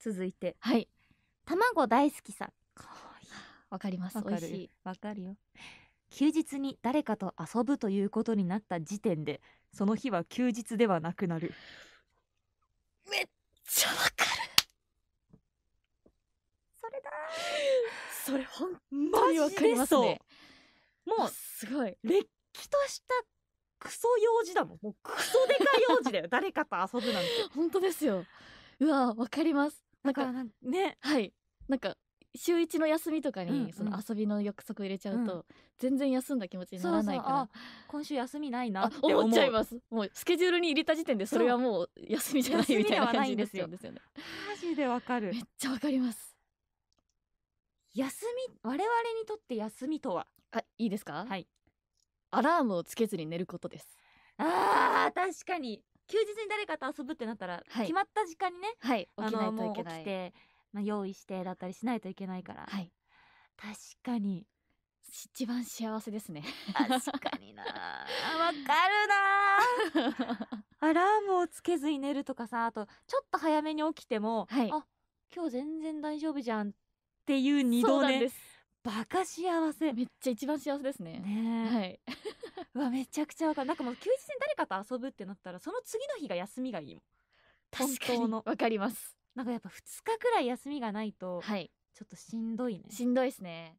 続いてはい卵大好きさんかわいわかりますわか美味しいるわかるよ休日に誰かと遊ぶということになった時点でその日は休日ではなくなるめっちゃわかるそれだそれほんまにわかりますねもうすごいれっきとしたクソ用事だもんもうクソでか用事だよ 誰かと遊ぶなんて本当ですようわわかりますなんかねはいなんか週一の休みとかにその遊びの約束入れちゃうと、全然休んだ気持ちにならないから、うん、今週休みないなって思っちゃいますもうスケジュールに入れた時点でそれはもう休みじゃないみたいな感じになっちゃうんですよねマジでわかるめっちゃわかります休み我々にとって休みとはあいいですかはいアラームをつけずに寝ることですあー確かに休日に誰かと遊ぶってなったら、はい決まった時間にねはい起きないといけなきいて、まあ、用意してだったりしないといけないから、はい確かに一番幸せですね確かになわかるなあ アラームをつけずに寝るとかさあとちょっと早めに起きても、はいあ今日全然大丈夫じゃんっていう二そう度なんですバカ幸せめっちゃ一番幸せですねねえ、はいめちゃくちゃわかるなんかもう休日に誰かと遊ぶってなったらその次の日が休みがいいもん本当のわかりますなんかやっぱ2日くらい休みがないと、はい、ちょっとしんどいねしんどいですね